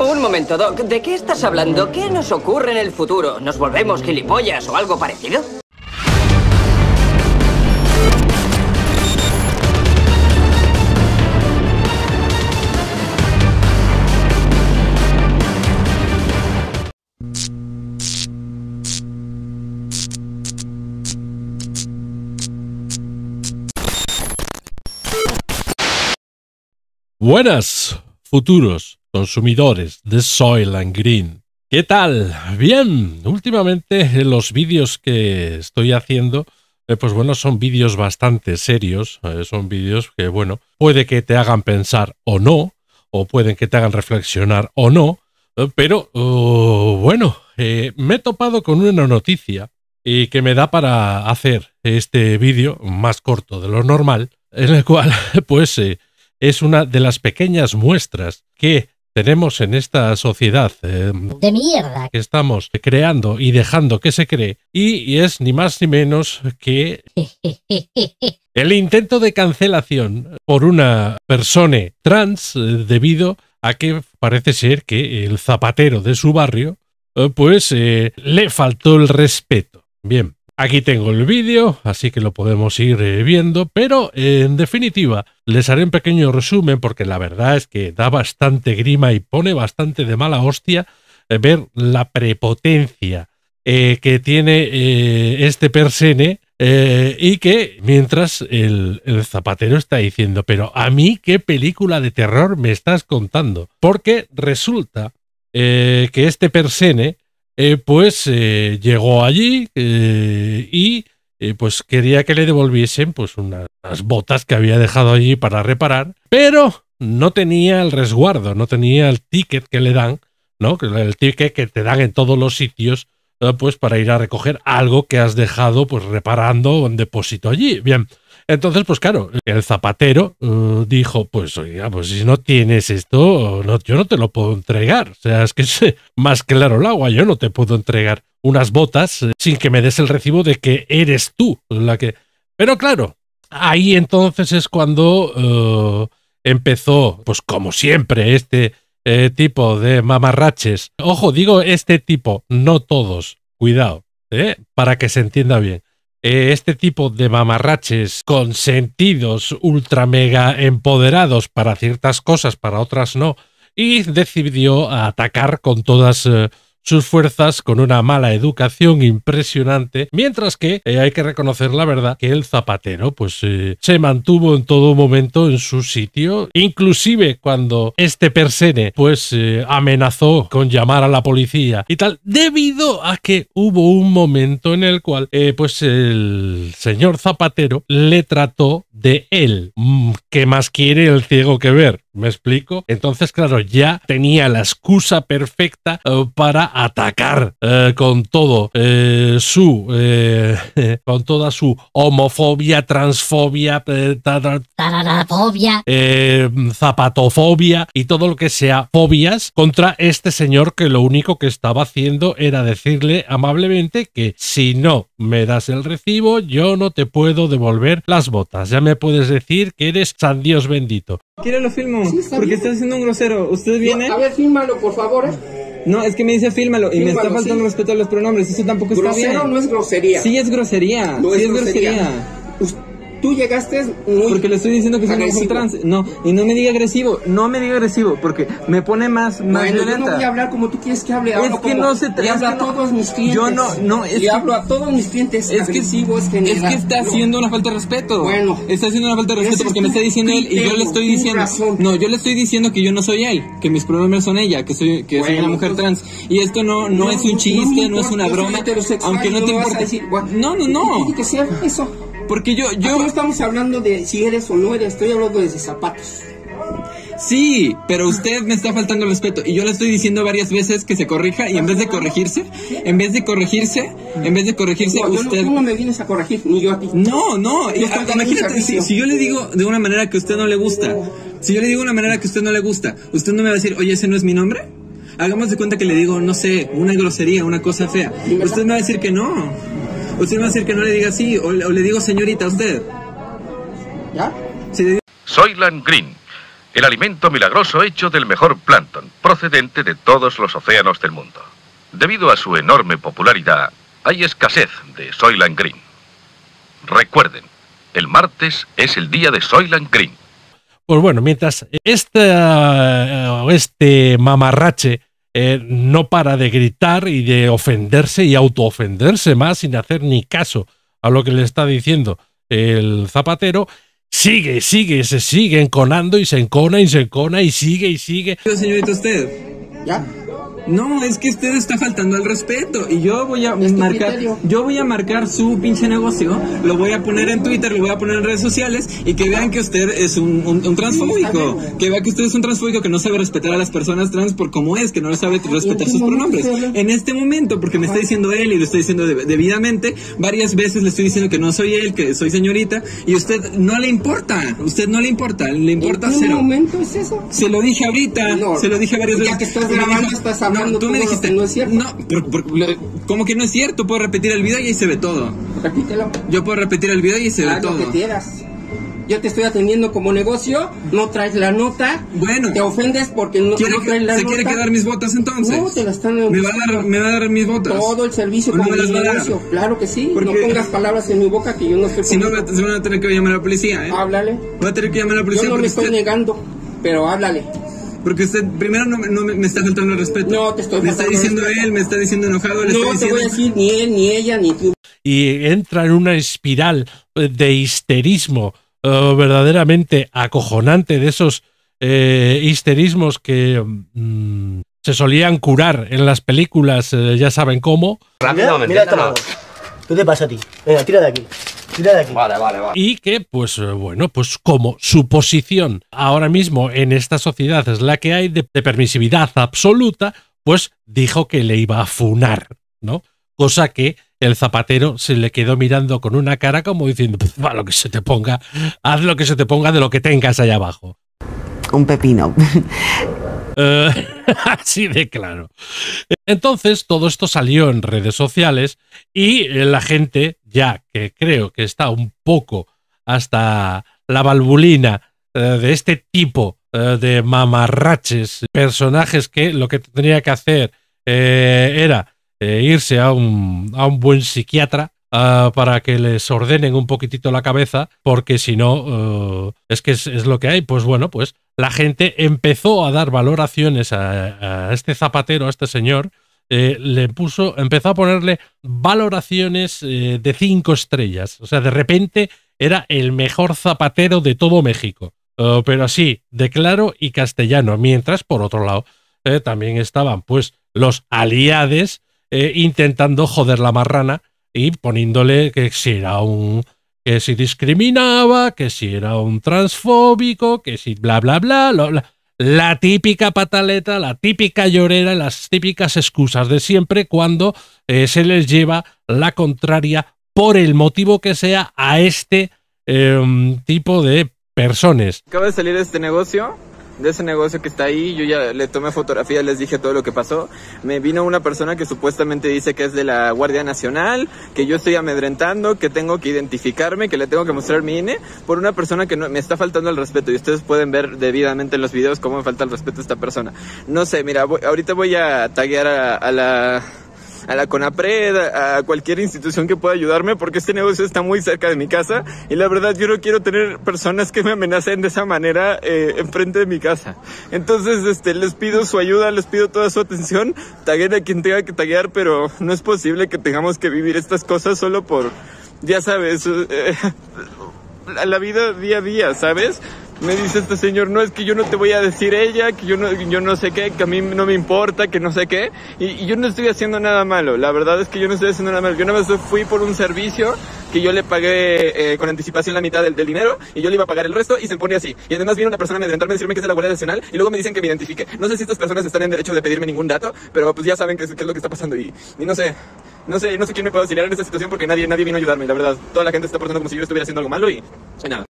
Un momento, Doc. ¿De qué estás hablando? ¿Qué nos ocurre en el futuro? ¿Nos volvemos gilipollas o algo parecido? Buenas, futuros consumidores de Soil and Green. ¿Qué tal? Bien, últimamente los vídeos que estoy haciendo, eh, pues bueno, son vídeos bastante serios, eh, son vídeos que, bueno, puede que te hagan pensar o no, o pueden que te hagan reflexionar o no, eh, pero oh, bueno, me he topado con una noticia y que me da para hacer este vídeo más corto de lo normal, en el cual, pues, es una de las pequeñas muestras que tenemos en esta sociedad eh, de mierda que estamos creando y dejando que se cree y, es ni más ni menos que el intento de cancelación por una persona trans eh, debido a que parece ser que el zapatero de su barrio eh, pues le faltó el respeto. Bien, Aquí tengo el vídeo, así que lo podemos ir eh, viendo, pero en definitiva les haré un pequeño resumen porque la verdad es que da bastante grima y pone bastante de mala hostia eh, ver la prepotencia eh, que tiene este persene y que mientras el, el, zapatero está diciendo, pero a mí qué película de terror me estás contando, porque resulta que este persene eh, pues eh, llegó allí eh, y pues quería que le devolviesen pues unas botas que había dejado allí para reparar, pero no tenía el resguardo, no tenía el ticket que le dan, ¿no? El ticket que te dan en todos los sitios pues para ir a recoger algo que has dejado pues reparando en depósito allí. Bien, entonces, pues claro, el zapatero mm, dijo, pues oiga, ah, pues si no tienes esto, yo no te lo puedo entregar. O sea, es que es más claro el agua, yo no te puedo entregar unas botas eh, sin que me des el recibo de que eres tú la que... Pero claro, ahí entonces es cuando eh, empezó, pues como siempre, este eh, tipo de mamarraches. Ojo, digo este tipo, no todos, cuidado, para que se entienda bien. Eh, este tipo de mamarraches con sentidos ultra mega empoderados para ciertas cosas, para otras no, y decidió atacar con todas eh, sus fuerzas con una mala educación impresionante, mientras que eh, hay que reconocer la verdad que el zapatero pues eh, se mantuvo en todo momento en su sitio, inclusive cuando este persene pues eh, amenazó con llamar a la policía y tal, debido a que hubo un momento en el cual pues el señor zapatero le trató de él. Mm, ¿Qué más quiere el ciego que ver? ¿Me explico? Entonces, claro, ya tenía la excusa perfecta para atacar eh, con todo eh, su eh, con toda su homofobia, transfobia, zapatofobia y todo lo que sea fobias contra este señor que lo único que estaba haciendo era decirle amablemente que si no me das el recibo, yo no te puedo devolver las botas. Ya me puedes decir que eres San Dios bendito. Quiero lo filmo, porque está siendo un grosero. Usted viene. a ver, por favor. No, es que me dice fílmalo y me está faltando respeto a los pronombres. Eso tampoco está bien. Grosero no es grosería. Sí es grosería. No sí es, grosería. grosería tú llegaste muy... Porque le estoy diciendo que soy mujer trans. No, y no me diga agresivo, no me diga agresivo, porque me pone más, más bueno, Yo no voy a hablar como tú quieres que hable. es que no se trata. a todos mis clientes. Yo no, no. Es que hablo a todos mis clientes es agresivos, que, general, Es que está haciendo una falta de respeto. Bueno. Está haciendo una falta de respeto porque me está diciendo él y yo le estoy diciendo... No, yo le estoy diciendo que yo no soy él, que mis problemas son ella, que soy, que soy una mujer trans. Y esto no, no, es un chiste, no, es una broma. Aunque no te importa. Decir, no, no, tiene Que ser eso. Porque yo, yo... no estamos hablando de si eres o no eres, estoy hablando de zapatos. Sí, pero usted me está faltando el respeto y yo le estoy diciendo varias veces que se corrija y en vez de corregirse, en vez de corregirse, en vez de corregirse, usted... No, me vienes a corregir, ni yo a ti. No, no, imagínate, si, si, yo le digo de una manera que a usted no le gusta, si yo le digo de una manera que a usted no le gusta, ¿usted no me va a decir, oye, ese no es mi nombre? Hagamos de cuenta que le digo, no sé, una grosería, una cosa fea. ¿Usted me va a decir que no? Usted va a decir que no le diga así, o, le digo señorita a usted. ¿Ya? Green, el alimento milagroso hecho del mejor plancton, procedente de todos los océanos del mundo. Debido a su enorme popularidad, hay escasez de Soyland Green. Recuerden, el martes es el día de Soyland Green. Pues bueno, mientras este, este mamarrache eh, no para de gritar y de ofenderse y autoofenderse más sin hacer ni caso a lo que le está diciendo el zapatero. Sigue, sigue, se sigue enconando y se encona y se encona y sigue y sigue. Señorita, usted. Ya no, es que usted está faltando al respeto y yo voy a marcar, yo voy a marcar su pinche negocio, lo voy a poner en Twitter, lo voy a poner en redes sociales y que vean que usted es un, transfóbico, que vean que usted es un transfóbico que no sabe respetar a las personas trans por cómo es, que no sabe respetar sus pronombres. En este momento, porque me está diciendo él y lo estoy diciendo debidamente, varias veces le estoy diciendo que no soy él, que soy señorita y usted no le importa, usted no le importa, le importa ¿En qué momento es eso? Se lo dije ahorita, se lo dije varias veces no, tú me dijiste. No, como que no es cierto. Puedo repetir el video y ahí se ve todo. Repítelo. Yo puedo repetir el video y ahí se ve todo. que quieras yo te estoy atendiendo como negocio, no traes la nota, bueno, te ofendes porque no, no traes la ¿se nota. ¿Se quiere quedar mis botas entonces? ¿Me va, a dar, me va a dar mis botas. Todo el servicio como negocio, claro que sí. Porque... No pongas palabras en mi boca que yo no estoy Si no, se van a tener que llamar a la policía, ¿eh? Háblale. Va a tener que llamar a la policía. Yo no me estoy negando, pero háblale. Porque usted primero no, me, está faltando el respeto. No, te estoy Me está diciendo él, me está diciendo enojado. no te voy a decir ni él, ni ella, ni tú. Y entra en una espiral de histerismo eh, verdaderamente acojonante de esos eh, histerismos que mm, se solían curar en las películas, eh, ya saben cómo. Rápido, mira, mira, ¿Qué te pasa a ti? Venga, tira de aquí. Y que, pues eh, bueno, pues como su posición ahora mismo en esta sociedad es la que hay de, permisividad absoluta, pues dijo que le iba a funar, ¿no? Cosa que el zapatero se le quedó mirando con una cara como diciendo, pues, lo que se te ponga, haz lo que se te ponga de lo que tengas allá abajo. Un pepino. Eh, así de claro. Entonces, todo esto salió en redes sociales y eh, la gente, ya que creo que está un poco hasta la valvulina eh, de este tipo de mamarraches, personajes que lo que tenía que hacer era irse a un buen psiquiatra, Ah, para que les ordenen un poquitito la cabeza, porque si no, eh, es que es, lo que hay. Pues bueno, pues la gente empezó a dar valoraciones a, este zapatero, a este señor. Eh, le puso, empezó a ponerle valoraciones eh, de cinco estrellas. O sea, de repente era el mejor zapatero de todo México. pero así, de claro y castellano. Mientras, por otro lado, también estaban pues los aliades intentando joder la marrana y poniéndole que si era un que si discriminaba, que si era un transfóbico, que si bla bla bla, la típica pataleta, la típica llorera, las típicas excusas de siempre cuando eh, se les lleva la contraria por el motivo que sea a este em, tipo de personas. Acaba de salir este negocio de ese negocio que está ahí. Yo ya le tomé fotografía, les dije todo lo que pasó. Me vino una persona que supuestamente dice que es de la Guardia Nacional, que yo estoy amedrentando, que tengo que identificarme, que le tengo que mostrar mi INE por una persona que no, me está faltando el respeto. Y ustedes pueden ver debidamente en los videos cómo me falta el respeto esta persona. No sé, mira, ahorita voy a taguear a la a la CONAPRED, a cualquier institución que pueda ayudarme, porque este negocio está muy cerca de mi casa y la verdad yo no quiero tener personas que me amenacen de esa manera eh, enfrente de mi casa. Entonces, este, les pido su ayuda, les pido toda su atención, taguen a quien tenga que taguear, pero no es posible que tengamos que vivir estas cosas solo por, ya sabes, eh, la vida día a día, ¿sabes? Me dice este señor, no, es que yo no te voy a decir ella, que yo no, yo no sé qué, que a mí no me importa, que no sé qué. Y, yo no estoy haciendo nada malo, la verdad es que yo no estoy haciendo nada malo. Yo nada más fui por un servicio que yo le pagué eh, con anticipación la mitad del, dinero y yo le iba a pagar el resto y se pone así. Y además viene una persona a amedrentarme a decirme que es de la Guardia Nacional y luego me dicen que me identifique. No sé si estas personas están en derecho de pedirme ningún dato, pero pues ya saben qué es, lo que está pasando y, no sé no sé, no sé quién me puede auxiliar en esta situación porque nadie, nadie vino a ayudarme, la verdad. Toda la gente está portando como si yo estuviera haciendo algo malo y, y nada.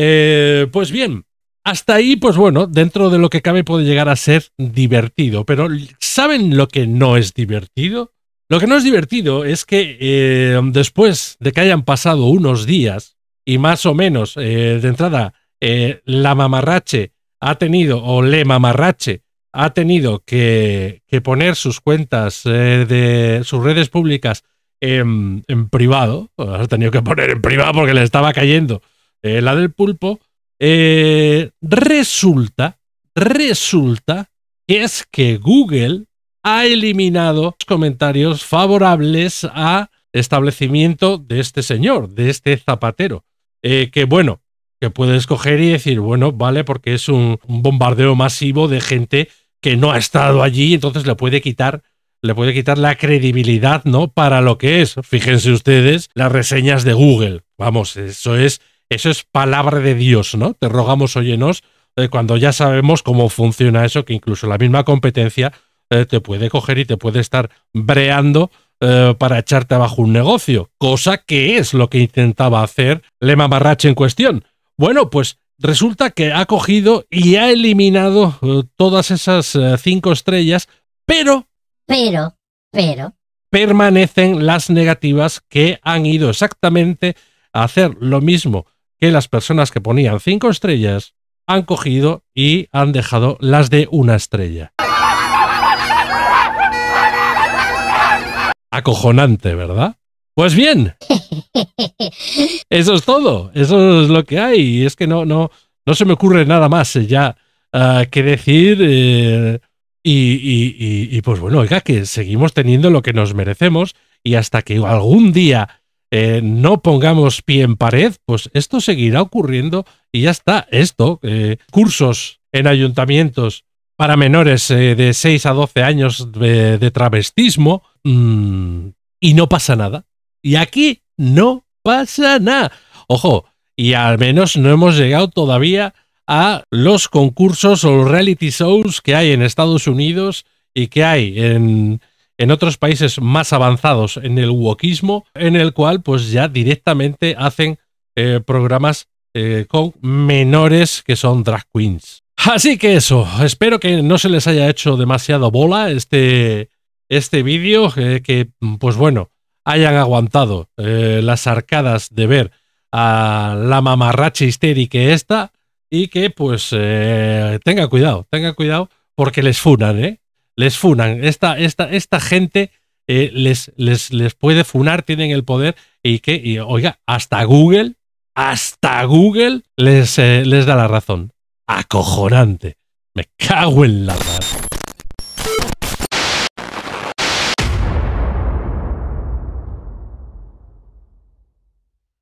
Eh, pues bien, hasta ahí, pues bueno, dentro de lo que cabe puede llegar a ser divertido, pero ¿saben lo que no es divertido? Lo que no es divertido es que eh, después de que hayan pasado unos días y más o menos eh, de entrada la mamarrache ha tenido, o le mamarrache, ha tenido que, que poner sus cuentas de sus redes públicas en, privado, pues ha tenido que poner en privado porque le estaba cayendo eh, la del pulpo, eh, resulta, resulta que es que Google ha eliminado los comentarios favorables a establecimiento de este señor, de este zapatero. Eh, que bueno, que puede escoger y decir, bueno, vale, porque es un, un bombardeo masivo de gente que no ha estado allí, entonces le puede quitar le puede quitar la credibilidad, ¿no? Para lo que es, fíjense ustedes, las reseñas de Google. Vamos, eso es, eso es palabra de Dios, ¿no? Te rogamos, óyenos, eh, cuando ya sabemos cómo funciona eso, que incluso la misma competencia eh, te puede coger y te puede estar breando eh, para echarte abajo un negocio, cosa que es lo que intentaba hacer Lema Barrache en cuestión. Bueno, pues resulta que ha cogido y ha eliminado todas esas cinco estrellas, pero pero, pero. Permanecen las negativas que han ido exactamente a hacer lo mismo que las personas que ponían cinco estrellas han cogido y han dejado las de una estrella. Acojonante, ¿verdad? Pues bien, eso es todo, eso es lo que hay. Y es que no, no, no se me ocurre nada más ya eh, que decir. Eh, y, pues bueno, oiga, que seguimos teniendo lo que nos merecemos y hasta que algún día eh, no pongamos pie en pared, pues esto seguirá ocurriendo y ya está. Esto, eh, cursos en ayuntamientos para menores eh, de 6 a 12 años de, travestismo mm, y no pasa nada. Y aquí no pasa nada. Ojo, y al menos no hemos llegado todavía a los concursos o reality shows que hay en Estados Unidos y que hay en, otros países más avanzados en el wokismo, en el cual pues ya directamente hacen eh, programas eh, con menores que son drag queens. Así que eso, espero que no se les haya hecho demasiado bola este, este vídeo, eh, que pues bueno, hayan aguantado las arcadas de ver a la mamarracha histérica esta y que pues eh, tenga cuidado, tenga cuidado porque les funan, ¿eh? Les funan. Esta, esta, esta gente eh, les, les, les puede funar, tienen el poder y que, oiga, hasta Google, hasta Google les, eh, les da la razón. Acojonante. Me cago en la